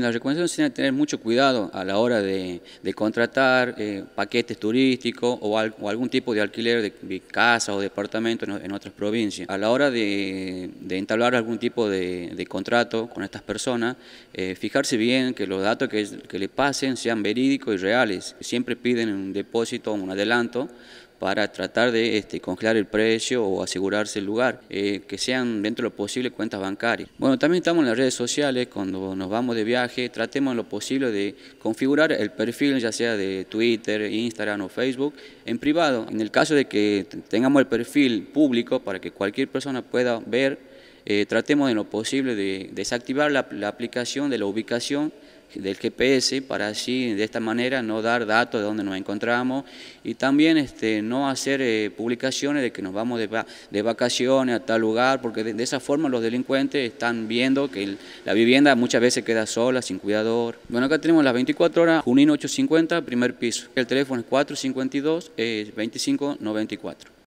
La recomendación es tener mucho cuidado a la hora de, contratar eh, paquetes turísticos o, algún tipo de alquiler de, casa o departamento en, otras provincias. A la hora de, entablar algún tipo de, contrato con estas personas, eh, fijarse bien que los datos que, les le pasen sean verídicos y reales. Siempre piden un depósito, o un adelanto para tratar de este, congelar el precio o asegurarse el lugar, eh, que sean dentro de lo posible cuentas bancarias. Bueno, también estamos en las redes sociales, cuando nos vamos de viaje, tratemos en lo posible de configurar el perfil, ya sea de Twitter, Instagram o Facebook, en privado. En el caso de que tengamos el perfil público para que cualquier persona pueda ver, eh, tratemos en lo posible de desactivar la, la aplicación de la ubicación del GPS para así de esta manera no dar datos de dónde nos encontramos y también este, no hacer eh, publicaciones de que nos vamos de, vacaciones a tal lugar porque de, esa forma los delincuentes están viendo que la vivienda muchas veces queda sola, sin cuidador. Bueno, acá tenemos las 24 horas, Junín 850, primer piso. El teléfono es 452 eh, 2594.